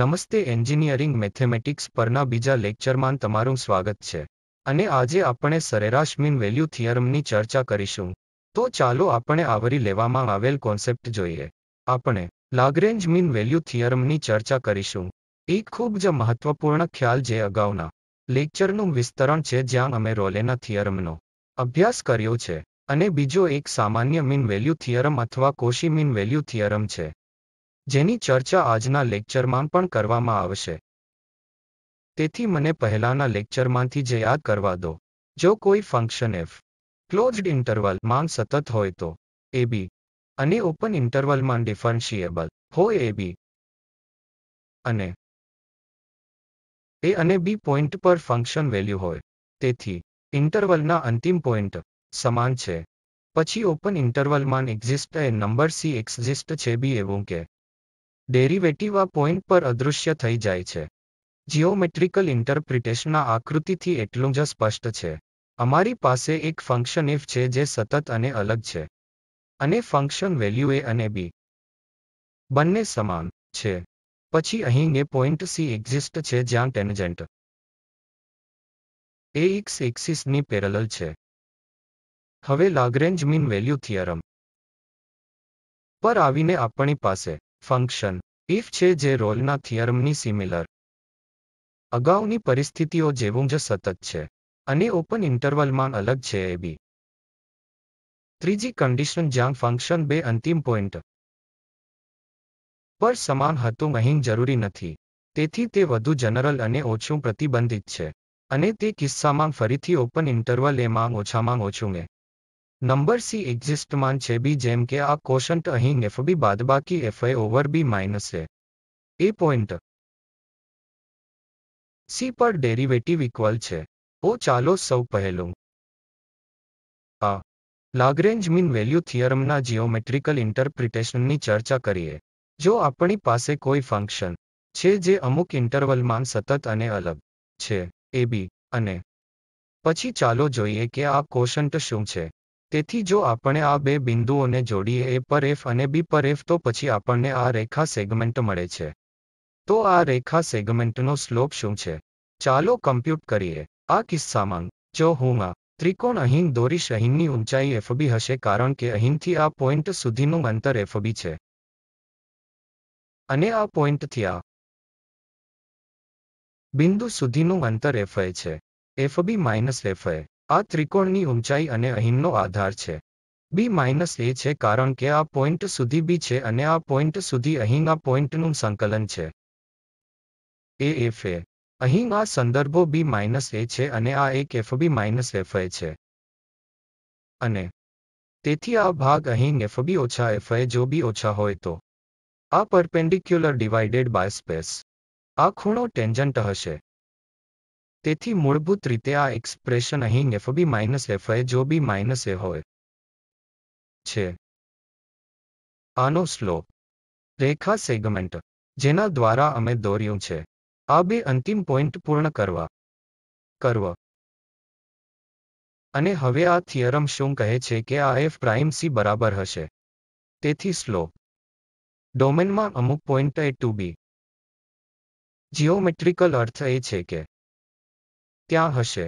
નમસ્તે engineering mathematics પરના બીજા લેક્ચરમાં તમારું સ્વાગત છે અને આજે આપણે સરેરાશ મીન વેલ્યુ થિયરમની ચર્ચા કરીશું તો ચાલો આપણે આવરી લેવામાં આવેલ કોન્સેપ્ટ જોઈએ આપણે લાગરેન્જ મીન વેલ્યુ થિયરમની ચર્ચા કરીશું એક ખૂબ જ મહત્વપૂર્ણ ખ્યાલ જે અગાઉના લેક્ચરનું વિસ્તરણ છે જ્યાં અમે રોલેના થિયરમનો અભ્યાસ કર્યો છે અને બીજો એક સામાન્ય મીન વેલ્યુ થિયરમ અથવા કોશી મીન વેલ્યુ થિયરમ છે જેની ચર્ચા આજના લેક્ચરમાં પણ કરવામાં આવશે તેથી મને પહેલાના લેક્ચરમાંથી જે યાદ કરવા દો જો કોઈ ફંક્શન એફ ક્લોઝડ ઇન્ટરવલમાં સતત હોય તો એ બી અને ઓપન ઇન્ટરવલમાં ડિફરન્શિએબલ હોય એ બી અને એ અને બી પોઈન્ટ પર ફંક્શન વેલ્યુ હોય તેથી ઇન્ટરવલના અંતિમ પોઈન્ટ સમાન છે પછી ઓપન ઇન્ટરવલમાં exist a number C exist છે બી એવું કે ડેરિવેટિવ આ પોઈન્ટ પર અદૃશ્ય થઈ જાય છે જીઓમેટ્રિકલ ઇન્ટરપ્રિટેશનના આકૃતિથી એટલું જ સ્પષ્ટ છે અમારી પાસે એક ફંક્શન એફ છે જે સતત અને અલગ છે અને ફંક્શન વેલ્યુ એ અને બી બંને સમાન છે પછી અહીં એ પોઈન્ટ સી એક્ઝિસ્ટ છે જ્યાં ટેન્જન્ટ એ એક્સ એક્સિસની પેરેલલ છે હવે લાગ્રેન્જ મીન વેલ્યુ થિયરમ પર આવીને આપણી પાસે ફંક્શન ઇફ છે જે રોલના થિયરમની સિમિલર અગાઉની પરિસ્થિતિઓ જેવું જ સતત છે અને ઓપન ઇન્ટરવલમાં અલગ છે એ બી ત્રીજી કન્ડિશન જ્યાં ફંક્શન બે અંતિમ પોઈન્ટ પર સમાન હતું અહીં જરૂરી નથી તેથી તે વધુ જનરલ અને ઓછું પ્રતિબંધિત છે અને તે કિસ્સામાં ફરીથી ઓપન ઇન્ટરવલ એમાં ઓછામાં ઓછું એ નંબર સી એક્ઝિસ્ટમાન છે બી જેમ કે આ કોશન્ટ અહીં એફ બી બાદબાકી F I over B minus A એ પોઈન્ટ સી પર ડેરિવેટિવ ઇક્વલ છે ઓ ચાલો સૌ પહેલું આ લાગરેન્જ મીન વેલ્યુ થિયરમના જીઓમેટ્રિકલ ઇન્ટરપ્રિટેશનની ચર્ચા કરીએ જો આપણી પાસે કોઈ ફંક્શન છે જે અમુક ઇન્ટરવલમાં સતત અને અલગ છે એ બી અને પછી ચાલો જોઈએ કે આ કોશન્ટ શું છે તેથી જો આપણે આ બે બિંદુઓને જોડીએ એ પર એફ અને બી પર એફ તો પછી આપણને આ રેખા સેગમેન્ટ મળે છે તો આ રેખા સેગમેન્ટનો સ્લોપ શું છે ચાલો કમ્પ્યુટ કરીએ આ કિસ્સામાં જો હું આ ત્રિકોણ અહીં દોરીશ અહીંની ઊંચાઈ એફબી હશે કારણ કે અહીંથી આ પોઈન્ટ સુધીનું અંતર બી છે અને આ પોઈન્ટથી આ બિંદુ સુધીનું અંતર એફએ છે એફબી માઇનસ એફએ આ ત્રિકોણની ઊંચાઈ અને અહીંનો આધાર છે બી માઇનસ એ છે કારણ કે આ પોઈન્ટ સુધી બી છે અને આ પોઈન્ટ સુધી અહીંના આ પોઈન્ટનું સંકલન છે એ એફ એ અહીં આ સંદર્ભો બી માઇનસ એ છે અને આ એક F B minus F A છે અને તેથી આ ભાગ અહીં એફ બી ઓછા એફ એ જો બી ઓછા હોય તો આ પરપેન્ડિક્યુલર ડિવાઇડેડ બાય સ્પેસ આ ખૂણો ટેન્જન્ટ હશે તેથી મૂળભૂત રીતે આ એક્સપ્રેશન અહીં એફબી માઇનસ એફ એફઆઈ જો બી માઇનસ એ હોય છે આનો સ્લોપ રેખા સેગમેન્ટ જેના દ્વારા અમે દોર્યું છે આ બે અંતિમ પોઈન્ટ પૂર્ણ કરવા કરવા અને હવે આ થિયરમ શું કહે છે કે આ એફ પ્રાઇમ સી બરાબર હશે તેથી સ્લોપ ડોમેનમાં અમુક પોઈન્ટ એ ટુ બી જીઓમેટ્રિકલ અર્થ એ છે કે ત્યાં હશે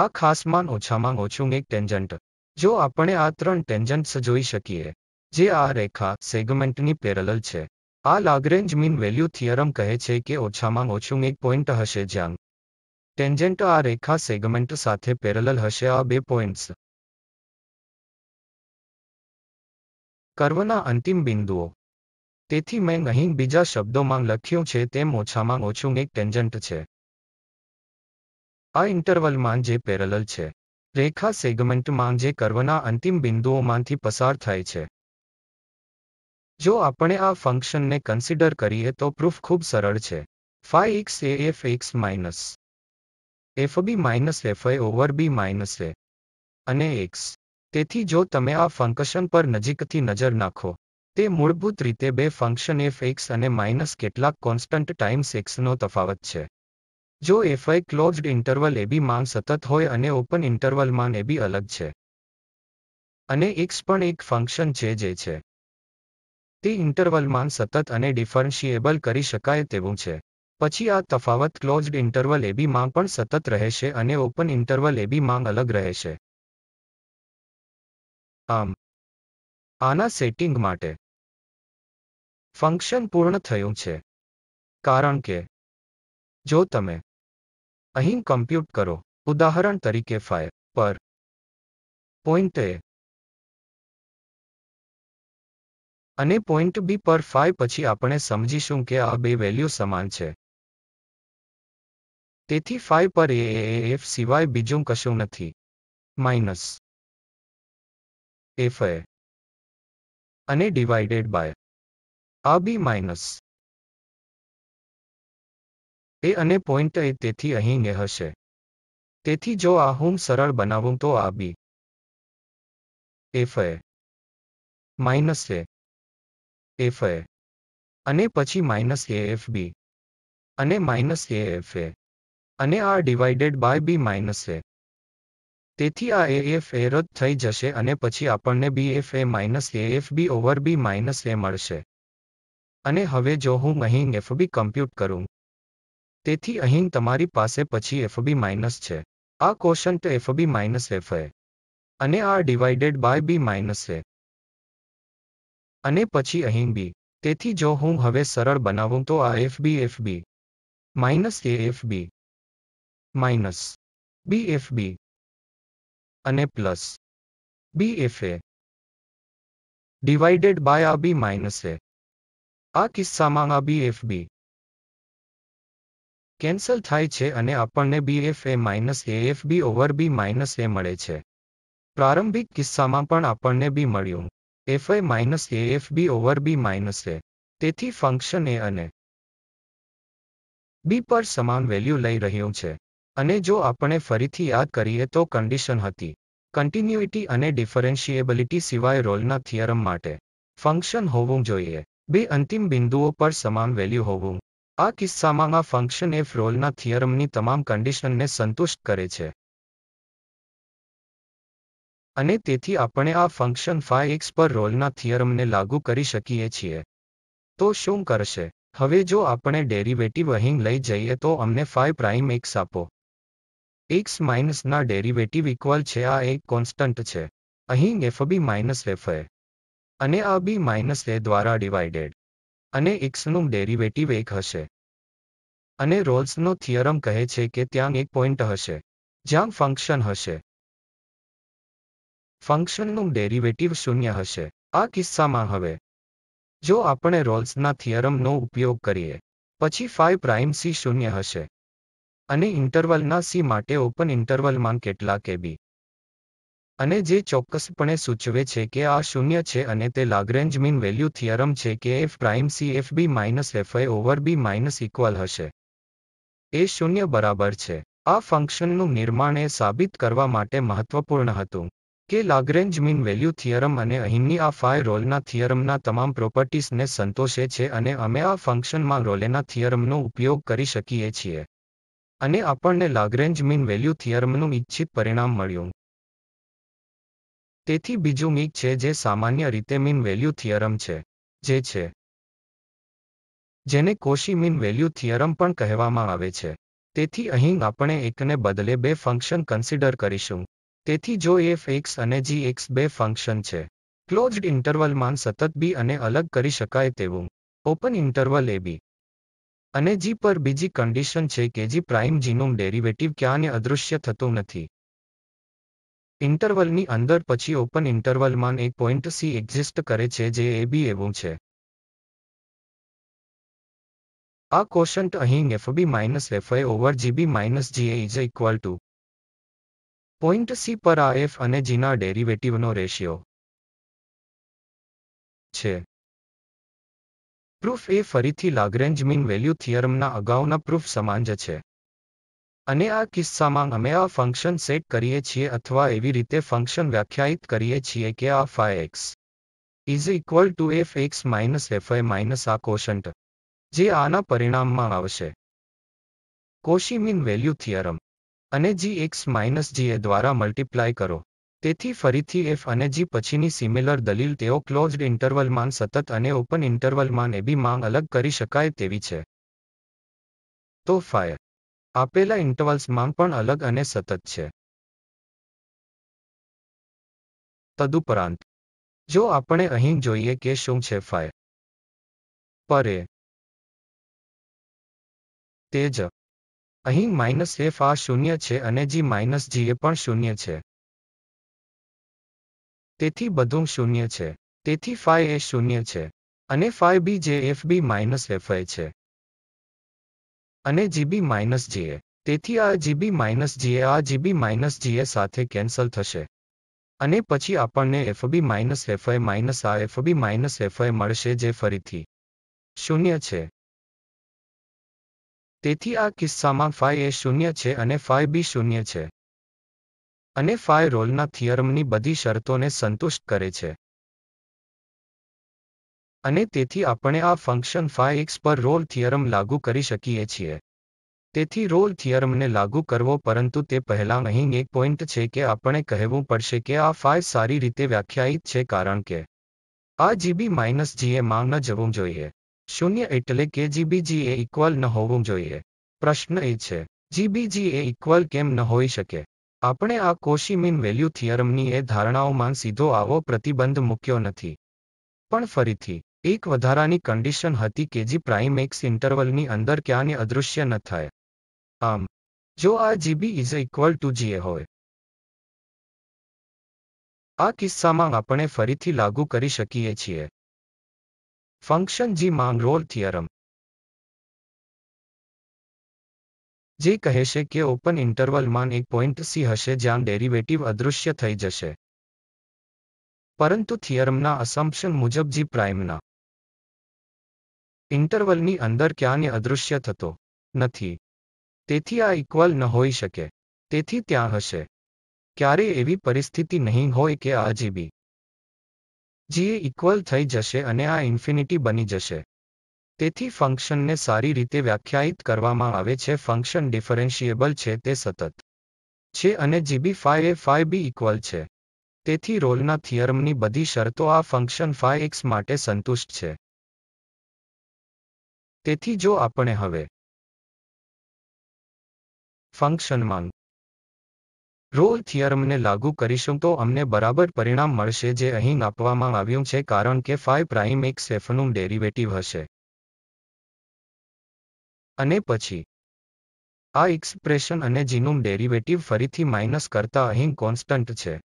આ ખાસમાં ઓછામાં ઓછું એક ટેન્જન્ટ જો આપણે આ ત્રણ ટેન્જન્ટ્સ જોઈ શકીએ જે આ રેખા સેગમેન્ટની પેરેલલ છે આ લાગ્રેન્જ મીન વેલ્યુ થિયરમ કહે છે કે ઓછામાં ઓછું એક પોઈન્ટ હશે જ્યાં ટેન્જન્ટ આ રેખા સેગમેન્ટ સાથે પેરેલલ હશે આ બે પોઈન્ટ્સ કર્વના અંતિમ બિંદુઓ તેથી મેં અહીં બીજા શબ્દોમાં લખ્યું છે તેમ ઓછામાં ઓછું એક ટેન્જન્ટ છે આ ઇન્ટરવલમાં જે પેરેલલ છે રેખા સેગમેન્ટમાં જે કર્વના અંતિમ બિંદુઓમાંથી પસાર થાય છે જો આપણે આ ફંક્શનને કન્સિડર કરીએ તો પ્રૂફ ખૂબ સરળ છે ફાઇ એક્સ એ F X minus F B minus F A over B minus A અને એક્સ તેથી જો તમે આ ફંક્શન પર નજીકથી નજર નાખો તે મૂળભૂત રીતે બે ફંક્શન એફ એક્સ અને માઇનસ કેટલાક કોન્સ્ટન્ટ ટાઈમ્સ એક્સનો તફાવત છે જો એફઆઈ ક્લોઝડ ઇન્ટરવલ એબી માં સતત હોય અને ઓપન ઇન્ટરવલમાં એબી અલગ છે અને એક્સ પણ એક ફંક્શન છે જે છે તે ઇન્ટરવલમાં સતત અને ડિફરન્શિએબલ કરી શકાય તેવું છે પછી આ તફાવત ક્લોઝડ ઇન્ટરવલ એબી માં પણ સતત રહેશે અને ઓપન ઇન્ટરવલ એબી માં અલગ રહેશે આમ આના સેટિંગ માટે ફંક્શન પૂર્ણ થયું છે કારણ કે જો તમે અહીં કમ્પ્યુટ કરો ઉદાહરણ તરીકે ફાઇવ પર પોઈન્ટ એ અને પોઈન્ટ બી પર ફાઇવ પછી આપણે સમજીશું કે આ બે વેલ્યુ સમાન છે તેથી ફાઇવ પર એ એફ સિવાય બીજું કશું નથી માઇનસ એફ એ અને ડિવાઇડેડ બાય આ બી માઇનસ એ અને પોઈન્ટ એ તેથી અહીં ને હશે તેથી જો આ હું સરળ બનાવું તો આ B F A minus A F A અને પછી માઇનસ એ એફ બી અને માઇનસ એ એફ એ અને આ divided by B minus A તેથી આ એ એફ એ રદ થઈ જશે અને પછી આપણને B F A minus A F B over B minus A મળશે અને હવે જો હું અહીં એફ બી કમ્પ્યુટ કરું તેથી અહીં તમારી પાસે પછી એફબી માઇનસ છે આ તો એફબી માઇનસ એફ એ અને આ divided by B minus A અને પછી અહીં બી તેથી જો હું હવે સરળ બનાવું તો આ FB FB minus A FB minus B FB અને plus B F A divided by આ બી માઇનસ એ આ કિસ્સામાં આ બી એફબી કેન્સલ થાય છે અને આપણને BF A minus AF B over B minus A મળે છે પ્રારંભિક કિસ્સામાં પણ આપણને બી મળ્યું F A minus AF B over B minus A તેથી ફંક્શન એ અને બી પર સમાન વેલ્યુ લઈ રહ્યું છે અને જો આપણે ફરીથી યાદ કરીએ તો કન્ડિશન હતી કન્ટિન્યુઇટી અને ડિફરન્શિએબિલિટી સિવાય રોલના થિયરમ માટે ફંક્શન હોવું જોઈએ બે અંતિમ બિંદુઓ પર સમાન વેલ્યુ હોવું આ કિસ્સામાં આ ફંક્શન એફ રોલના થિયરમની તમામ કન્ડિશનને સંતુષ્ટ કરે છે અને તેથી આપણે આ ફંક્શન ફાય એક્સ પર રોલના થિયરમને લાગુ કરી શકીએ છીએ તો શું કરશે હવે જો આપણે ડેરિવેટિવ અહીં લઈ જઈએ તો અમને ફાય પ્રાઇમ એક્સ આપો એક્સ માઇનસના ડેરિવેટિવ ઇક્વલ છે આ એક કોન્સ્ટન્ટ છે અહીં F B minus F A અને આ બી માઇનસ એ દ્વારા ડિવાઇડેડ અને એક્સનું ડેરિવેટિવ એક હશે અને રોલ્સનો થિયરમ કહે છે કે ત્યાં એક પોઈન્ટ હશે જ્યાં ફંક્શન હશે ફંક્શનનું ડેરિવેટિવ શૂન્ય હશે આ કિસ્સામાં હવે જો આપણે રોલ્સના થિયરમનો ઉપયોગ કરીએ પછી ફાઇવ પ્રાઇમ સી શૂન્ય હશે અને ઇન્ટરવલના સી માટે ઓપન ઇન્ટરવલમાં કેટલા કેબી અને જે ચોક્કસપણે સૂચવે છે કે આ શૂન્ય છે અને તે લાગ્રેન્જ મીન વેલ્યુ થિયરમ છે કે F prime C F B minus FI over B minus equal હશે એ શૂન્ય બરાબર છે આ ફંક્શનનું નિર્માણ એ સાબિત કરવા માટે મહત્વપૂર્ણ હતું કે લાગ્રેન્જ મીન વેલ્યુ થિયરમ અને અહીંની આ ફાય રોલના થિયરમના તમામ પ્રોપર્ટીઝને સંતોષે છે અને અમે આ ફંક્શનમાં રોલેના થિયરમનો ઉપયોગ કરી શકીએ છીએ અને આપણને લાગ્રેન્જ મીન વેલ્યુ થિયરમનું ઇચ્છિત પરિણામ મળ્યું તેથી બીજું મીક છે જે સામાન્ય રીતે મીન વેલ્યુ થિયરમ છે જે છે જેને કોશી મીન વેલ્યુ થિયરમ પણ કહેવામાં આવે છે તેથી અહીં આપણે એકને બદલે બે ફંક્શન કન્સિડર કરીશું તેથી જો એફ એક્સ અને જી એક્સ બે ફંક્શન છે ક્લોઝડ ઇન્ટરવલમાં સતત બી અને અલગ કરી શકાય તેવું ઓપન ઇન્ટરવલ એ બી અને જી પર બીજી કન્ડિશન છે કે જી પ્રાઇમ જીનું ડેરિવેટિવ ક્યાંને અદૃશ્ય થતું નથી ઇન્ટરવલની અંદર પછી ઓપન ઇન્ટરવલમાં એક પોઈન્ટ સી એક્ઝિસ્ટ કરે છે જે એ બી એવું છે આ કોશન્ટ અહીં FB minus FA over GB minus G A is equal to point C પર આ એફ અને જીના ડેરિવેટિવનો રેશિયો છે પ્રૂફ એ ફરીથી લાગ્રેન્જ મીન વેલ્યુ થિયરમના અગાઉના પ્રૂફ સમાન જ છે અને આ કિસ્સામાં અમે આ ફંક્શન સેટ કરીએ છીએ અથવા એવી રીતે ફંક્શન વ્યાખ્યાયિત કરીએ છીએ કે આ phi X is equal to F X minus FI minus આ કોશન્ટ જે આના પરિણામમાં આવશે કોશી મીન વેલ્યુ થિયરમ અને જી એક્સ માઇનસ જી એ દ્વારા મલ્ટીપ્લાય કરો તેથી ફરીથી એફ અને જી પછીની સિમિલર દલીલ તેઓ ક્લોઝડ ઇન્ટરવલમાં સતત અને ઓપન ઇન્ટરવલમાં એબી માંગ અલગ કરી શકાય તેવી છે તો ફાયર આપેલા ઇન્ટરવલ્સમાં પણ અલગ અને સતત છે તદુપરાંત જો આપણે અહીં જોઈએ કે શું છે ફાય પરે તેજ અહીં માઇનસ એફ આ શૂન્ય છે અને જી માઇનસ જી એ પણ શૂન્ય છે તેથી બધું શૂન્ય છે તેથી ફાય એ શૂન્ય છે અને ફાય બી જે F B minus F A છે અને જીબી માઇનસ જીએ તેથી આ જીબી માઇનસ જીએ આ જીબી માઇનસ જીએ સાથે કેન્સલ થશે અને પછી આપણને એફબી માઇનસ એફઆઈ માઇનસ આ એફબી માઇનસ એફઆઈ મળશે જે ફરીથી શૂન્ય છે તેથી આ કિસ્સામાં ફાઈ એ શૂન્ય છે અને ફાઈ બી શૂન્ય છે અને ફાઈ રોલના થિયરમની બધી શરતોને સંતુષ્ટ કરે છે અને તેથી આપણે આ ફંક્શન ફાઈ એક્સ પર રોલ થિયરમ લાગુ કરી શકીએ છીએ તેથી રોલ થિયરમને લાગુ કરવો પરંતુ તે પહેલાં અહીં એક પોઈન્ટ છે કે આપણે કહેવું પડશે કે આ ફાઈ સારી રીતે વ્યાખ્યાયિત છે કારણ કે આ જીબી માઇનસ જીએ માં ન જવું જોઈએ શૂન્ય એટલે કે જીબીજી એ ઇક્વલ ન હોવું જોઈએ પ્રશ્ન એ છે જીબીજી એ ઇક્વલ કેમ ન હોઈ શકે આપણે આ કોશીમિન વેલ્યુ થિયરમની એ ધારણાઓમાં સીધો આવો પ્રતિબંધ મૂક્યો નથી પણ ફરીથી એક વધારાની કન્ડિશન હતી કે જે પ્રાઇમ એક્સ ઇન્ટરવલની અંદર ક્યાંને અદૃશ્ય ન થાય આમ જો આ જીબી ઇઝ ઇક્વલ ટુ જીએ હોય આ કિસ્સામાં આપણે ફરીથી લાગુ કરી શકીએ છીએ ફંક્શન જી માંગ રોલ થિયરમ જે કહે છે કે ઓપન ઇન્ટરવલમાં એક પોઈન્ટ સી હશે જ્યાં ડેરિવેટિવ અદૃશ્ય થઈ જશે પરંતુ થિયરમના અસમ્પશન મુજબ જી પ્રાઇમના ઇન્ટરવલની અંદર ક્યાંય અદૃશ્ય થતો નથી તેથી આ ઇક્વલ ન હોઈ શકે તેથી ત્યાં હશે ક્યારે એવી પરિસ્થિતિ નહીં હોય કે આ જીબી જીએ ઇક્વલ થઈ જશે અને આ ઇન્ફિનિટી બની જશે તેથી ફંક્શનને સારી રીતે વ્યાખ્યાયિત કરવામાં આવે છે ફંક્શન ડિફરન્શિયેબલ છે તે સતત છે અને GB phi A phi B equal છે તેથી રોલના થિયરમની બધી શરતો આ ફંક્શન ફાઈ એક્સ માટે સંતુષ્ટ છે તેથી જો આપણે હવે ફંક્શનમાં રોલ થિયરમને લાગુ કરીશું તો અમને બરાબર પરિણામ મળશે જે અહીં આપવામાં આવ્યું છે કારણ કે ફાઈ પ્રાઇમ એક્સ એફનું ડેરિવેટિવ હશે અને પછી આ એક્સપ્રેશન અને જીનું ડેરિવેટિવ ફરીથી માઇનસ કરતા અહીં કોન્સ્ટન્ટ છે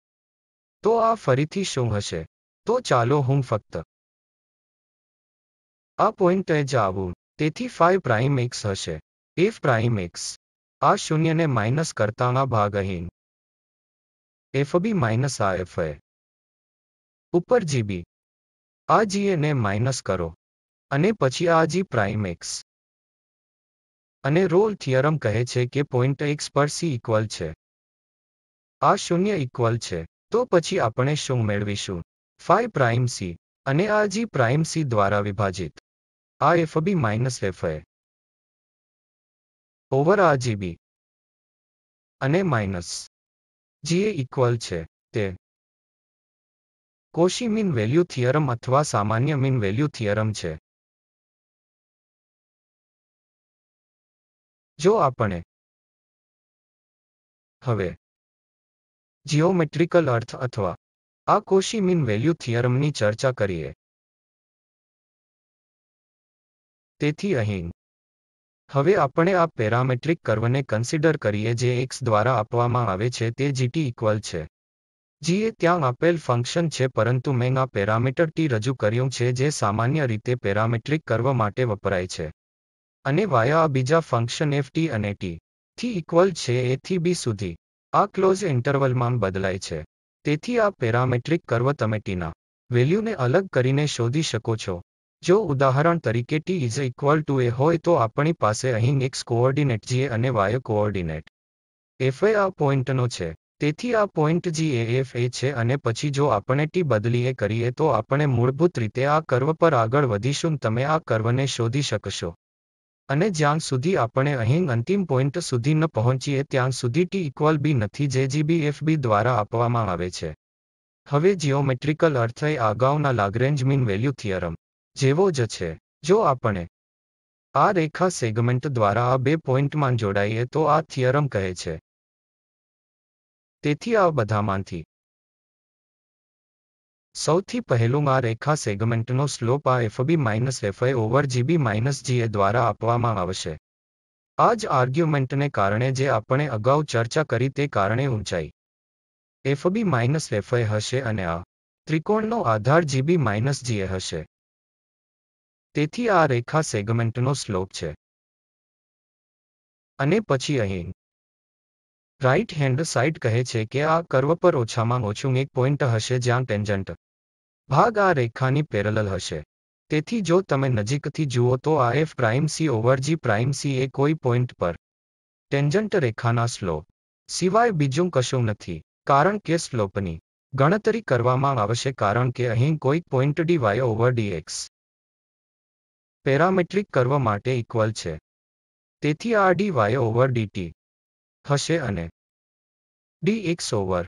તો આ ફરીથી શું હશે તો ચાલો હું ફક્ત આ પોઈન્ટે જ આવું તેથી ફાઇવ પ્રાઇમ એક્સ હશે એફ પ્રાઇમ એક્સ આ શૂન્યને માઇનસ કરતાના ભાગ અહીં એફ બી માઇનસ આ એફ એ ઉપર જીબી આ જી એને માઇનસ કરો અને પછી આ જી પ્રાઇમ એક્સ અને રોલ થિયરમ કહે છે કે પોઈન્ટ એક્સ પર સી ઇક્વલ છે આ શૂન્ય ઇક્વલ છે તો પછી આપણે શું મેળવીશું ફાઇવ પ્રાઇમ સી અને આ જી પ્રાઇમ સી દ્વારા વિભાજિત આ F B minus FA over આ જીબી અને માઇનસ જીએ ઇક્વલ છે તે કોશી મીન વેલ્યુ થિયરમ અથવા સામાન્ય મીન વેલ્યુ થિયરમ છે જો આપણે હવે જીઓમેટ્રિકલ અર્થ અથવા આ કોશી મીન વેલ્યુ થિયરમની ચર્ચા કરીએ તેથી અહીં હવે આપણે આ પેરામેટ્રિક કર્વને કન્સિડર કરીએ જે એક્સ દ્વારા આપવામાં આવે છે તે જીટી ઇક્વલ છે જી એ ત્યાં આપેલ ફંક્શન છે પરંતુ મેં આ પેરામીટર ટી રજૂ કર્યું છે જે સામાન્ય રીતે પેરામેટ્રિક કર્વ માટે વપરાય છે અને વાયા આ બીજા ફંક્શન એફ ટી અને ટી થી ઇક્વલ છે એ થી બી સુધી આ ક્લોઝ ઇન્ટરવલમાં બદલાય છે તેથી આ પેરામેટ્રિક કર્વ તમે ટીના વેલ્યુને અલગ કરીને શોધી શકો છો જો ઉદાહરણ તરીકે T is equal to A હોય તો આપણી પાસે અહીં એક્સ કોઓર્ડિનેટ જીએ અને વાય કોઓર્ડિનેટ એફ એ આ પોઈન્ટનો છે તેથી આ point G A F A છે અને પછી જો આપણે ટી બદલીએ કરીએ તો આપણે મૂળભૂત રીતે આ કર્વ પર આગળ વધીશું તમે આ કર્વને શોધી શકશો અને જ્યાં સુધી આપણે અહીં અંતિમ પોઈન્ટ સુધી ન પહોંચીએ ત્યાં સુધી ટી ઇક્વલ બી નથી જે જીબી એફ બી દ્વારા આપવામાં આવે છે હવે જીઓમેટ્રિકલ અર્થ એ આગાઉના લાગ્રેન્જ મીન વેલ્યુ થિયરમ જેવો જ છે જો આપણે આ રેખા સેગમેન્ટ દ્વારા આ બે પોઇન્ટમાં જોડાઈએ તો આ થિયરમ કહે છે તેથી આ બધામાંથી સૌથી પહેલું આ રેખા સેગમેન્ટનો સ્લોપ આ FB minus FI over GB minus GA દ્વારા આપવામાં આવશે આ જ આર્ગ્યુમેન્ટને કારણે જે આપણે અગાઉ ચર્ચા કરી તે કારણે ઊંચાઈ એફબી માઇનસ એફઆઈ હશે અને આ ત્રિકોણનો આધાર જીબી માઇનસ જીએ હશે તેથી આ રેખા સેગમેન્ટનો સ્લોપ છે અને પછી અહીં રાઇટ હેન્ડ સાઇડ કહે છે કે આ કર્વ પર ઓછામાં ઓછું એક પોઈન્ટ હશે જ્યાં ટેન્જન્ટ ભાગ આ રેખાની પેરેલલ હશે તેથી જો તમે નજીકથી જુઓ તો આ F prime C over G prime C એ કોઈ પોઈન્ટ પર ટેન્જન્ટ રેખાના સ્લોપ સિવાય બીજું કશું નથી કારણ કે સ્લોપની ગણતરી કરવામાં આવશે કારણ કે અહીં કોઈ point D Y over D X parametric કરવા માટે ઇક્વલ છે તેથી આ ડી વાય ઓવર ડીટી હશે અને ડી એક્સ ઓવર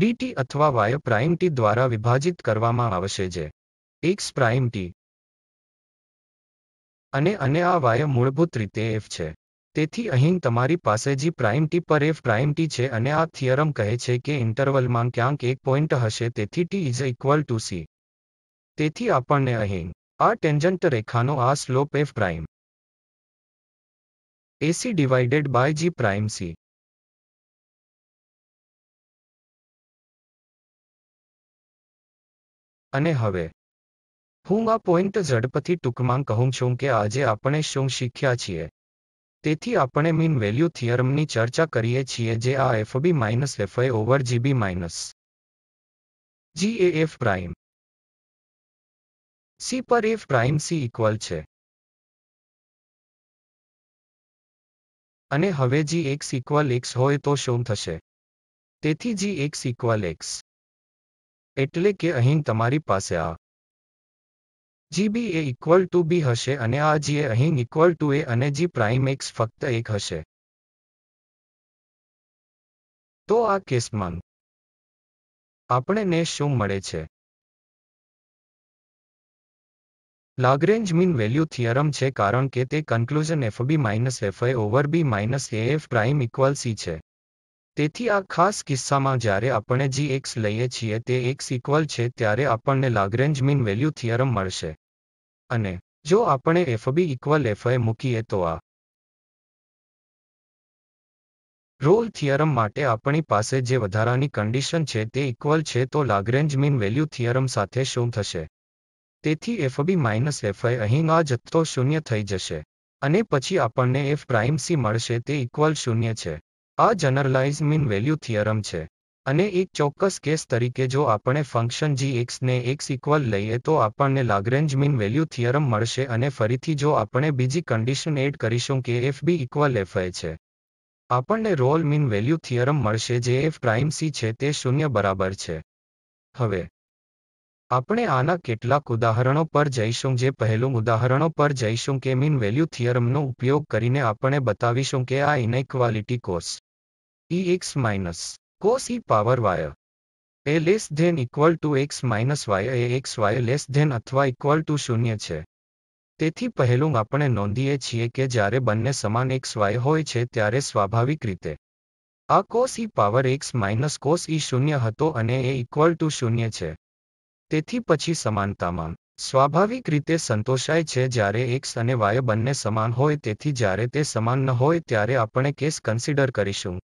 ડીટી અથવા વાય પ્રાઇમ ટી દ્વારા વિભાજિત કરવામાં આવશે જે એક્સ પ્રાઇમ ટી અને અને આ વાય મૂળભૂત રીતે એફ છે તેથી અહીં તમારી પાસે જી પ્રાઇમ ટી પર એફ પ્રાઇમ ટી છે અને આ થિયરમ કહે છે કે ઇન્ટરવલમાં ક્યાંક એક પોઇન્ટ હશે તેથી T is equal to C તેથી આપણને અહીં આ ટેન્જન્ટ રેખાનો આ slope F prime AC divided by G prime C અને હવે હું આ પોઈન્ટ ઝડપથી ટૂંકમાં કહું છું કે આજે આપણે શું શીખ્યા છીએ તેથી આપણે મીન વેલ્યુ થિયરમની ચર્ચા કરીએ છીએ જે આ FB minus FI over GB minus G A F prime C પર એફ પ્રાઇમ સી ઇક્વલ છે અને હવે જી એક્સ ઇક્વલ એક્સ હોય તો શું થશે તેથી જી એક્સ ઇક્વલ એક્સ એટલે કે અહીં તમારી પાસે આ જી બી એ ઇક્વલ ટુ બી હશે અને આ જી એ અહીં ઇક્વલ ટુ એ અને જી પ્રાઇમ એક્સ ફક્ત એક હશે તો આ કેસમાં આપણને શું મળે છે લાગ્રેન્જ મીન વેલ્યુ થિયરમ છે કારણ કે તે conclusion FB minus FI over B minus AF prime equal C છે તેથી આ ખાસ કિસ્સામાં જ્યારે આપણે જી એક્સ લઈએ છીએ તે એક્સ ઇક્વલ છે ત્યારે આપણને લાગરેન્જ મીન વેલ્યુ થિયરમ મળશે અને જો આપણે એફબી બી ઇક્વલ એફઆઈ મૂકીએ તો આ રોલ થિયરમ માટે આપણી પાસે જે વધારાની કન્ડિશન છે તે ઇક્વલ છે તો લાગરેન્જ મીન વેલ્યુ થિયરમ સાથે શું થશે તેથી એફબી માઇનસ એફઆઈ અહીંનો આ જથ્થો શૂન્ય થઈ જશે અને પછી આપણને એફ પ્રાઇમ સી મળશે તે ઇક્વલ શૂન્ય છે આ જનરલાઇઝ મીન વેલ્યુ થિયરમ છે અને એક ચોક્કસ કેસ તરીકે જો આપણે ફંક્શન જી એક્સને એક્સ ઇક્વલ લઈએ તો આપણને લાગરેન્જ મીન વેલ્યુ થિયરમ મળશે અને ફરીથી જો આપણે બીજી કન્ડિશન એડ કરીશું કે એફ બી ઇક્વલ એફઆઈ છે આપણને રોલ મીન વેલ્યુ થિયરમ મળશે જે એફ પ્રાઇમ સી છે તે શૂન્ય બરાબર છે હવે આપણે આના કેટલાક ઉદાહરણો પર જઈશું જે પહેલું ઉદાહરણો પર જઈશું કે મીન વેલ્યુ થિયરમનો ઉપયોગ કરીને આપણે બતાવીશું કે આ inequality cos E X minus cos E power Y એ less than equal to X minus Y એ એક્સ વાય લેસ ધેન અથવા ઇક્વલ ટુ શૂન્ય છે તેથી પહેલું આપણે નોંધીએ છીએ કે જ્યારે બંને સમાન એક્સ વાય હોય છે ત્યારે સ્વાભાવિક રીતે આ cos E power X minus cos E શૂન્ય હતો અને એ ઇક્વલ ટુ શૂન્ય છે તેથી પછી સમાનતામાં સ્વાભાવિક રીતે સંતોષાય છે જ્યારે એક્સ અને વાય બંને સમાન હોય તેથી જ્યારે તે સમાન ન હોય ત્યારે આપણે કેસ કન્સિડર કરીશું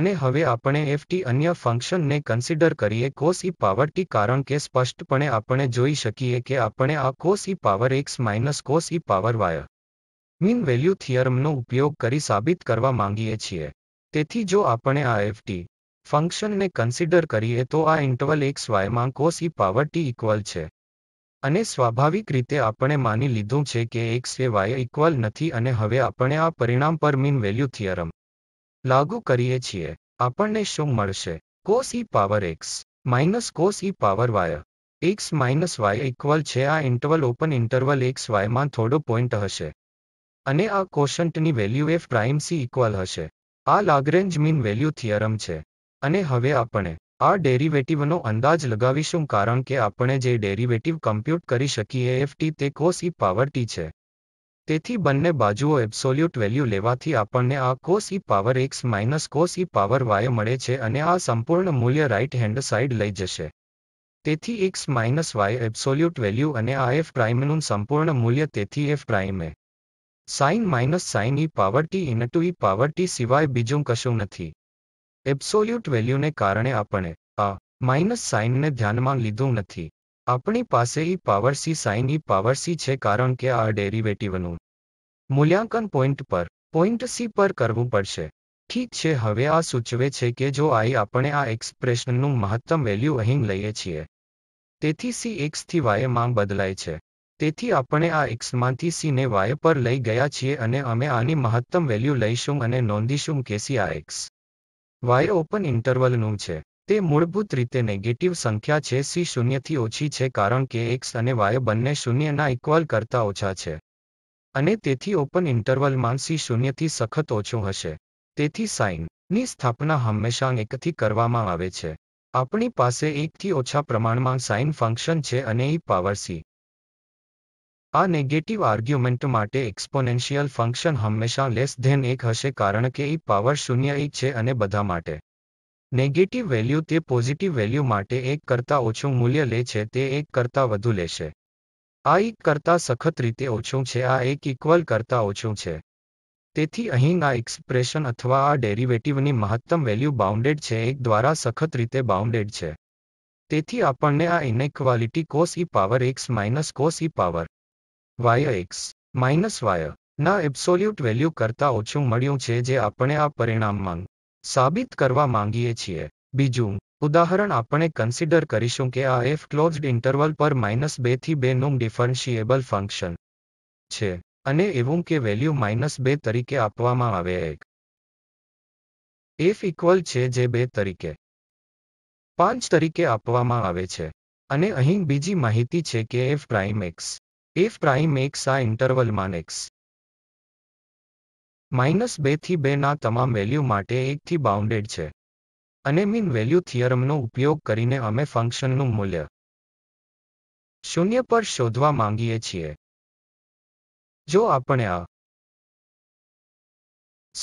અને હવે આપણે એફટી અન્ય ફંક્શનને કન્સિડર કરીએ cos E e power T કારણ કે સ્પષ્ટપણે આપણે જોઈ શકીએ કે આપણે આ cos E e power X minus cos E e power Y mean value થિયરમનો ઉપયોગ કરી સાબિત કરવા માંગીએ છીએ તેથી જો આપણે આ એફટી ફંક્શનને કન્સિડર કરીએ તો આ ઇન્ટરવલ એક્સ વાયમાં cos E e power T equal છે અને સ્વાભાવિક રીતે આપણે માની લીધું છે કે એક્સ એ વાય ઇક્વલ નથી અને હવે આપણે આ પરિણામ પર મીન વેલ્યુ થિયરમ લાગુ કરીએ છીએ આપણને શું મળશે cos E e power X minus cos E power Y X minus Y equal છે આ ઇન્ટરવલ ઓપન ઇન્ટરવલ એક્સ વાયમાં થોડો પોઈન્ટ હશે અને આ કોશન્ટની value F prime C equal હશે આ લાગરેન્જ મીન વેલ્યુ થિયરમ છે અને હવે આપણે આ ડેરિવેટિવનો અંદાજ લગાવીશું કારણ કે આપણે જે ડેરિવેટિવ કમ્પ્યુટ કરી શકીએ એફ ટી તે કોસ ઈ પાવર ટી છે તેથી બંને બાજુઓ એબ્સોલ્યુટ વેલ્યુ લેવાથી આપણને આ cos E power X minus cos E power Y મળે છે અને આ સંપૂર્ણ મૂલ્ય રાઇટ હેન્ડ સાઇડ લઈ જશે તેથી X minus Y absolute value અને આ એફ પ્રાઇમનું સંપૂર્ણ મૂલ્ય તેથી એફ પ્રાઇમે sine minus sine E power T into E power T સિવાય બીજું કશું નથી એબ્સોલ્યુટ વેલ્યુને કારણે આપણે આ માઇનસ સાઇનને ધ્યાનમાં લીધું નથી આપણી પાસે E power C sine E power C છે કારણ કે આ ડેરિવેટિવનું મૂલ્યાંકન પોઈન્ટ પર પોઈન્ટ સી પર કરવું પડશે ઠીક છે હવે આ સૂચવે છે કે જો આઈ આપણે આ એક્સપ્રેશનનું મહત્તમ વેલ્યુ અહીં લઈએ છીએ તેથી સી એક્સથી વાયમાં બદલાય છે તેથી આપણે આ એક્સમાંથી સીને વાય પર લઈ ગયા છીએ અને અમે આની મહત્તમ વેલ્યુ લઈશું અને નોંધીશું કે સી આ એક્સ વાય ઓપન ઇન્ટરવલનું છે તે મૂળભૂત રીતે નેગેટિવ સંખ્યા છે સી શૂન્યથી ઓછી છે કારણ કે એક્સ અને વાય બંને શૂન્યના ઇક્વલ કરતા ઓછા છે અને તેથી ઓપન ઇન્ટરવલમાં સી શૂન્યથી સખત ઓછું હશે તેથી સાઇન ની સ્થાપના હંમેશા એકથી કરવામાં આવે છે આપણી પાસે એકથી ઓછા પ્રમાણમાં સાઇન ફંક્શન છે અને ઈ પાવર સી આ નેગેટિવ આર્ગ્યુમેન્ટ માટે એક્સપોનેન્શિયલ ફંક્શન હંમેશા લેસ ધેન એક હશે કારણ કે ઈ પાવર શૂન્ય એક છે અને બધા માટે નેગેટિવ વેલ્યુ તે પોઝિટિવ વેલ્યુ માટે એક કરતાં ઓછું મૂલ્ય લે છે તે એક કરતાં વધુ લેશે આ એક કરતાં સખત રીતે ઓછું છે આ એક ઇક્વલ કરતાં ઓછું છે તેથી અહીં આ એક્સપ્રેશન અથવા આ ડેરિવેટિવની મહત્તમ વેલ્યુ બાઉન્ડેડ છે એક દ્વારા સખત રીતે બાઉન્ડેડ છે તેથી આપણને આ inequality cos E power X minus cos E power Y X minus Y ના એબ્સોલ્યુટ વેલ્યુ કરતાં ઓછું મળ્યું છે જે આપણે આ પરિણામમાં સાબિત કરવા માંગીએ છીએ બીજું ઉદાહરણ આપણે કન્સિડર કરીશું કે આ એફ ક્લોઝડ ઇન્ટરવલ પર માઇનસ બેથી નું ડિફરન્શિએબલ ફંક્શન છે અને એવું કે વેલ્યુ માઇનસ બે તરીકે આપવામાં આવે એક એફ ઇક્વલ છે જે બે તરીકે પાંચ તરીકે આપવામાં આવે છે અને અહીં બીજી માહિતી છે કે F prime X F prime X આ ઇન્ટરવલમાં એક્સ માઇનસ બેથી બેના તમામ વેલ્યુ માટે એકથી બાઉન્ડેડ છે અને મીન વેલ્યુ થિયરમનો ઉપયોગ કરીને અમે ફંક્શનનું મૂલ્ય શૂન્ય પર શોધવા માંગીએ છીએ જો આપણે આ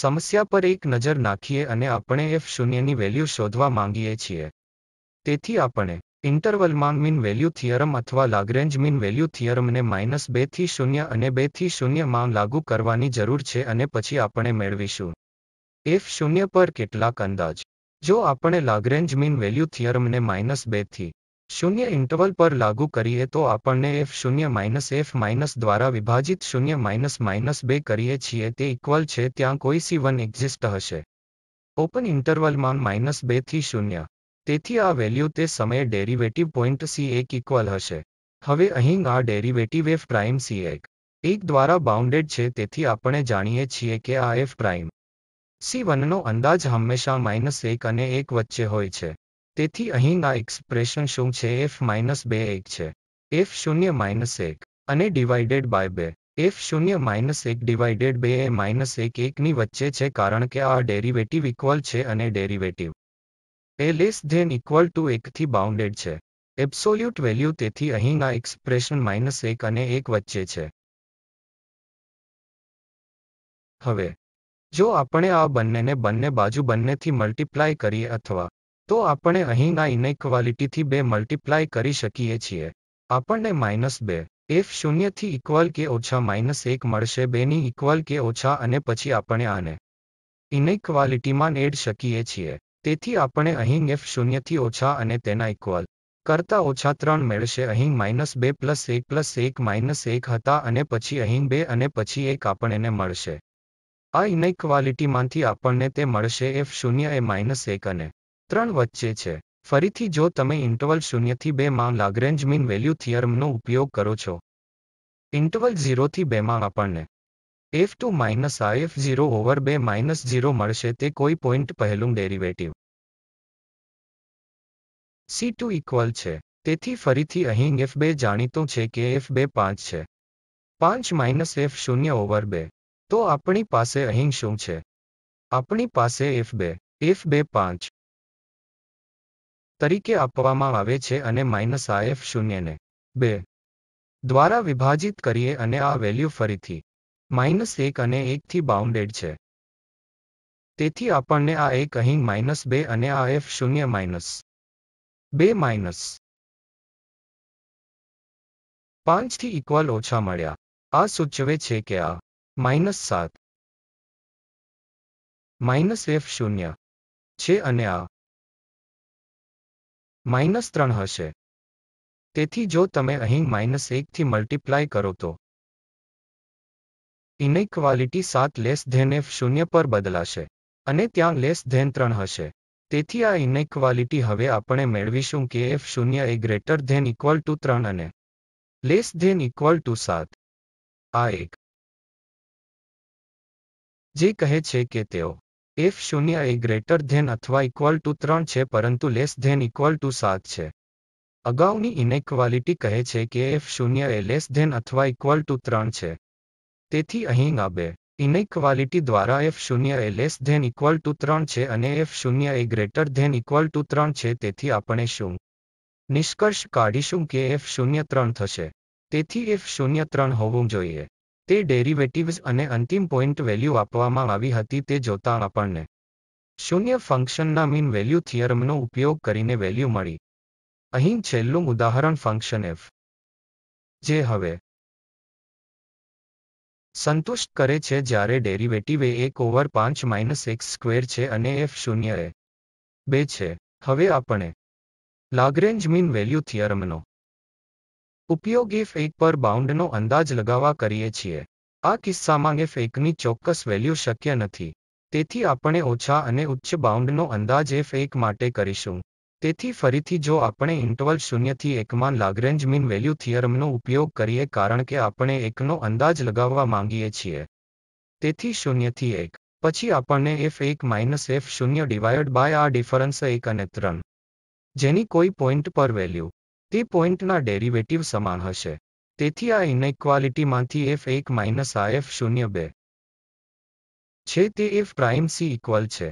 સમસ્યા પર એક નજર નાખીએ અને આપણે એફ શૂન્યની વેલ્યુ શોધવા માંગીએ છીએ તેથી આપણે ઇન્ટરવલમાં મીન વેલ્યુ થિયરમ અથવા લાગરેન્જ મીન વેલ્યુ થિયરમને માઇનસ બે થી શૂન્ય અને બે થી શૂન્યમાં લાગુ કરવાની જરૂર છે અને પછી આપણે મેળવીશું એફ શૂન્ય પર કેટલાક અંદાજ જો આપણે લાગ્રેન્જ મીન વેલ્યુ થિયરમને માઇનસ બે થી શૂન્ય ઇન્ટરવલ પર લાગુ કરીએ તો આપણને એફ શૂન્ય માઇનસ એફ માઇનસ દ્વારા વિભાજિત શૂન્ય માઇનસ માઇનસ બે કરીએ છીએ તે ઇક્વલ છે ત્યાં કોઈ સી વન એક્ઝિસ્ટ હશે ઓપન ઇન્ટરવલમાં માઇનસ બે થી શૂન્ય તેથી આ વેલ્યુ તે સમયે ડેરિવેટિવ પોઈન્ટ સી એક ઇક્વલ હશે હવે અહીં આ ડેરિવેટિવ એફ પ્રાઇમ સી એક એક દ્વારા બાઉન્ડેડ છે તેથી આપણે જાણીએ છીએ કે આ એફ પ્રાઇમ સી વનનો અંદાજ હંમેશા માઇનસ એક અને એક વચ્ચે હોય છે તેથી અહીં આ એક્સપ્રેશન શું છે એફ માઇનસ બે એક છે એફ શૂન્ય માઇનસ એક અને ડિવાઇડેડ બાય બે એફ શૂન્ય માઇનસ એક ડિવાઇડેડ બે એ માઇનસ એક એકની વચ્ચે છે કારણ કે આ ડેરિવેટિવ ઇક્વલ છે અને ડેરિવેટિવ એ લેસ ધેન ઇક્વલ ટુ એકથી બાઉન્ડેડ છે એબ્સોલ્યુટ વેલ્યુ તેથી અહીંના એક્સપ્રેશન માઇનસ એક અને એક વચ્ચે છે હવે જો આપણે આ બંનેને બંને બાજુ બંનેથી મલ્ટીપ્લાય કરીએ અથવા તો આપણે અહીંના ઇનઇક્વાલિટીથી બે મલ્ટીપ્લાય કરી શકીએ છીએ આપણને માઇનસ બે એફ શૂન્યથી ઇક્વલ કે ઓછા માઇનસ એક મળશે બેની ઇક્વલ કે ઓછા અને પછી આપણે આને ઇનઇક્વાલિટીમાં એડ શકીએ છીએ તેથી આપણે અહીં એફ શૂન્યથી ઓછા અને તેના ઇક્વલ કરતા ઓછા ત્રણ મેળશે અહીં માઇનસ બે પ્લસ એક પ્લસ એક માઇનસ એક હતા અને પછી અહીં બે અને પછી એક આપણને મળશે આ ઇનઇક્વાલિટીમાંથી આપણને તે મળશે એફ શૂન્ય એ માઇનસ એક અને ત્રણ વચ્ચે છે ફરીથી જો તમે ઇન્ટરવલ શૂન્યથી બેમાં લાગ્રેન્જ મીન વેલ્યુ થિયરમનો ઉપયોગ કરો છો ઇન્ટરવલ ઝીરોથી બેમાં આપણને એફ ટુ માઇનસ આ એફ ઝીરો ઓવર બે માઇનસ ઝીરો મળશે તે કોઈ પોઈન્ટ પહેલું ડેરિવેટિવ સી ટુ ઇક્વલ છે તેથી ફરીથી અહીં એફ બે જાણીતો છે કે એફ બે પાંચ છે પાંચ માઇનસ એફ શૂન્ય ઓવર બે તો આપણી પાસે અહીં શું છે આપણી પાસે એફ બે એફ બે પાંચ તરીકે આપવામાં આવે છે અને માઇનસ આ એફ શૂન્યને બે દ્વારા વિભાજિત કરીએ અને આ વેલ્યુ ફરીથી માઇનસ એક અને એકથી બાઉન્ડેડ છે તેથી આપણને આ એક અહીં માઇનસ બે અને આ એફ શૂન્ય માઇનસ બે માઇનસ પાંચથી ઇક્વલ ઓછા મળ્યા આ સૂચવે છે કે આ માઇનસ સાત માઇનસ એફ શૂન્ય છે અને આ માઇનસ ત્રણ હશે તેથી જો તમે અહીં માઇનસ એકથી મલ્ટીપ્લાય કરો તો ઇનઇક્વાલિટી સાત લેસ ધેન એફ શૂન્ય પર બદલાશે અને ત્યાં લેસ ધેન ત્રણ હશે તેથી આ ઇનઇક્વાલિટી હવે આપણે મેળવીશું કે એફ શૂન્ય એ ગ્રેટર ધેન ઇક્વલ ટુ ત્રણ અને લેસ ધેન ઇક્વલ ટુ સાત આ એક જે કહે છે કે તેઓ એફ શૂન્ય એ ગ્રેટર ધેન અથવા ઇક્વલ ટુ ત્રણ છે પરંતુ લેસ ધેન ઇક્વલ ટુ સાત છે અગાઉની ઇનેક્વાલિટી કહે છે કે એફ શૂન્ય એ લેસ ધેન અથવા ઇક્વલ ટુ ત્રણ છે તેથી અહીં આ બે ઇનઇક્વાલિટી દ્વારા એફ શૂન્ય એ લેસ ધેન ઇક્વલ ટુ ત્રણ છે અને એફ શૂન્ય એ ગ્રેટર ધેન ઇક્વલ ટુ ત્રણ છે તેથી આપણે શું નિષ્કર્ષ કાઢીશું કે એફ શૂન્ય ત્રણ થશે તેથી એફ શૂન્ય ત્રણ હોવું જોઈએ તે ડેરિવેટિવ્સ અને અંતિમ પોઇન્ટ વેલ્યુ આપવામાં આવી હતી તે જોતા આપણને શૂન્ય ફંક્શનના મીન વેલ્યુ થિયરમનો ઉપયોગ કરીને વેલ્યુ મળી અહીં છેલ્લું ઉદાહરણ ફંક્શન એફ જે હવે સંતુષ્ટ કરે છે જ્યારે ડેરિવેટિવ એ એક ઓવર પાંચ માઇનસ એક સ્ક્વેર છે અને એફ શૂન્ય એ બે છે હવે આપણે લાગરેન્જ મીન વેલ્યુ થિયરમનો ઉપયોગ એફ એક પર બાઉન્ડનો અંદાજ લગાવવા કરીએ છીએ આ કિસ્સામાં એફ એકની ચોક્કસ વેલ્યુ શક્ય નથી તેથી આપણે ઓછા અને ઉચ્ચ બાઉન્ડનો અંદાજ એફ એક માટે કરીશું તેથી ફરીથી જો આપણે ઇન્ટવલ શૂન્યથી એકમાં લાગ્રેન્જ મીન વેલ્યુ થિયરમનો ઉપયોગ કરીએ કારણ કે આપણે એકનો અંદાજ લગાવવા માંગીએ છીએ તેથી શૂન્યથી એક પછી આપણને એફ એક માઇનસ એફ શૂન્ય ડિવાયડ બાય આ ડિફરન્સ એક અને ત્રણ જેની કોઈ પોઈન્ટ પર વેલ્યુ તે પોઈન્ટના ડેરિવેટિવ સમાન હશે તેથી આ ઇનઇક્વાલિટીમાંથી એફ એક માઇનસ આ એફ શૂન્ય બે છે તે એફ પ્રાઇમ સી ઇક્વલ છે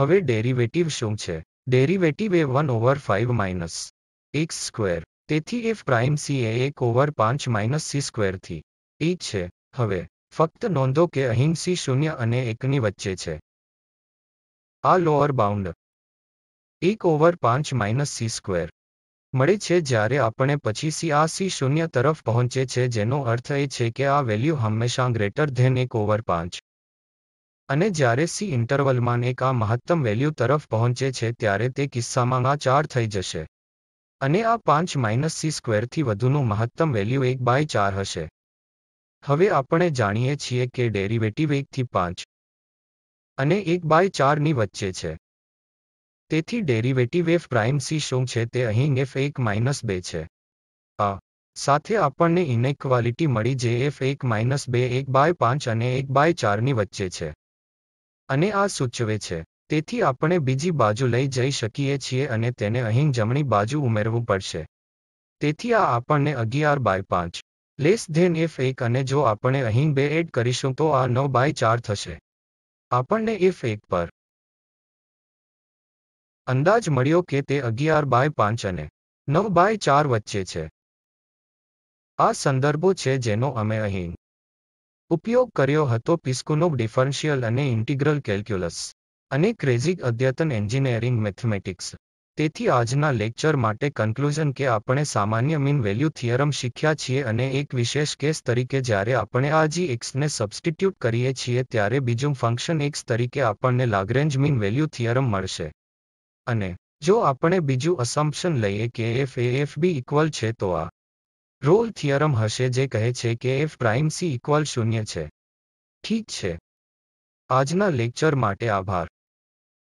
હવે ડેરિવેટિવ શું છે ડેરિવેટિવ એ one over five minus x square તેથી એફ પ્રાઇમ સી એ એક ઓવર પાંચ માઇનસ સી સ્ક્વેરથી એ છે હવે ફક્ત નોંધો કે અહીં સી શૂન્ય અને એકની વચ્ચે છે આ લોઅર બાઉન્ડ એક ઓવર પાંચ માઇનસ સી સ્ક્વેર મળે છે જ્યારે આપણે પછી સી આ સી શૂન્ય તરફ પહોંચે છે જેનો અર્થ એ છે કે આ વેલ્યુ હંમેશા ગ્રેટર ધેન એક ઓવર પાંચ અને જ્યારે સી ઇન્ટરવલમાં એક આ મહત્તમ વેલ્યુ તરફ પહોંચે છે ત્યારે તે કિસ્સામાં આ ચાર થઈ જશે અને આ પાંચ માઇનસ સી સ્ક્વેરથી વધુનું મહત્તમ વેલ્યુ એક બાય ચાર હશે હવે આપણે જાણીએ છીએ કે ડેરિવેટિવ એકથી પાંચ અને એક બાય ચારની વચ્ચે છે તેથી ડેરિવેટિવ એફ પ્રાઇમ સી શું છે તે અહીં એફ એક માઇનસ બે છે આ સાથે આપણને ઇનેક્વાલિટી મળી જે એફ એક માઇનસ બે એક બાય પાંચ અને એક બાય ચારની વચ્ચે છે અને આ સૂચવે છે તેથી આપણે બીજી બાજુ લઈ જઈ શકીએ છીએ અને તેને અહીં જમણી બાજુ ઉમેરવું પડશે તેથી આ આપણને અગિયાર બાય પાંચ લેસ ધેન એફ એક અને જો આપણે અહીં બે એડ કરીશું તો આ નવ બાય ચાર થશે આપણને એફ એક પર અંદાજ મળ્યો કે તે અગિયાર બાય પાંચ અને નવ બાય ચાર વચ્ચે છે આ સંદર્ભો છે જેનો અમે અહીં ઉપયોગ કર્યો હતો પિસ્કુનોવ ડિફરન્શિયલ અને ઇન્ટિગ્રલ કેલ્ક્યુલસ અને ક્રેઝિક અદ્યતન એન્જિનિયરિંગ મેથમેટિક્સ તેથી આજના લેક્ચર માટે કન્ક્લુઝન કે આપણે સામાન્ય મીન વેલ્યુ થિયરમ શીખ્યા છીએ અને એક વિશેષ કેસ તરીકે જ્યારે આપણે આ જી એક્સને સબસ્ટિટ્યૂટ કરીએ છીએ ત્યારે બીજું ફંક્શન એક્સ તરીકે આપણને લાગરેન્જ મીન વેલ્યુ થિયરમ મળશે અને જો આપણે બીજું અસમ્પશન લઈએ કે F A F B equal છે તો આ રોલ થિયરમ હશે જે કહે છે કે એફ પ્રાઇમ સી ઇક્વલ શૂન્ય છે ઠીક છે આજના લેક્ચર માટે આભાર